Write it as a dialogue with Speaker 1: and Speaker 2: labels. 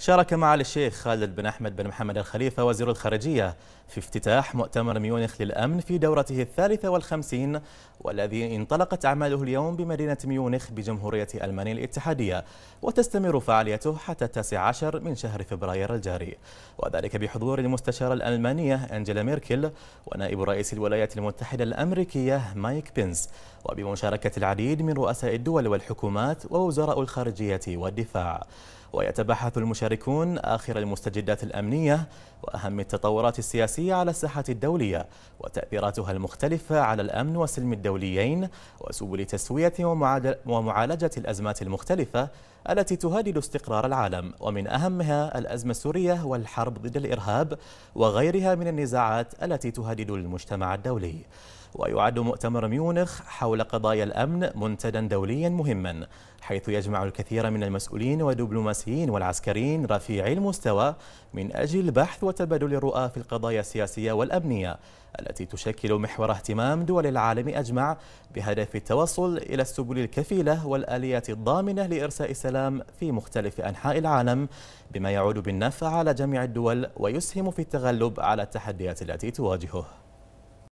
Speaker 1: شارك معالي الشيخ خالد بن أحمد بن محمد الخليفة وزير الخارجية في افتتاح مؤتمر ميونخ للأمن في دورته الثالثة والخمسين والذي انطلقت أعماله اليوم بمدينة ميونخ بجمهورية ألمانيا الاتحادية وتستمر فعاليته حتى التاسع عشر من شهر فبراير الجاري وذلك بحضور المستشارة الألمانية أنجيلا ميركل ونائب رئيس الولايات المتحدة الأمريكية مايك بينز وبمشاركة العديد من رؤساء الدول والحكومات ووزراء الخارجية والدفاع ويتبحث المشاركون آخر المستجدات الأمنية وأهم التطورات السياسية على الساحة الدولية وتأثيراتها المختلفة على الأمن والسلم الدوليين وسبل تسوية ومعالجة الأزمات المختلفة التي تهدد استقرار العالم ومن أهمها الأزمة السورية والحرب ضد الإرهاب وغيرها من النزاعات التي تهدد المجتمع الدولي ويعد مؤتمر ميونخ حول قضايا الأمن منتدى دوليا مهما حيث يجمع الكثير من المسؤولين والدبلوماسيين والعسكريين رفيعي المستوى من أجل البحث وتبادل الرؤى في القضايا السياسية والأمنية التي تشكل محور اهتمام دول العالم أجمع بهدف التوصل إلى السبل الكفيلة والآليات الضامنة لإرساء السلام السلام في مختلف أنحاء العالم بما يعود بالنفع على جميع الدول ويسهم في التغلب على التحديات التي تواجهه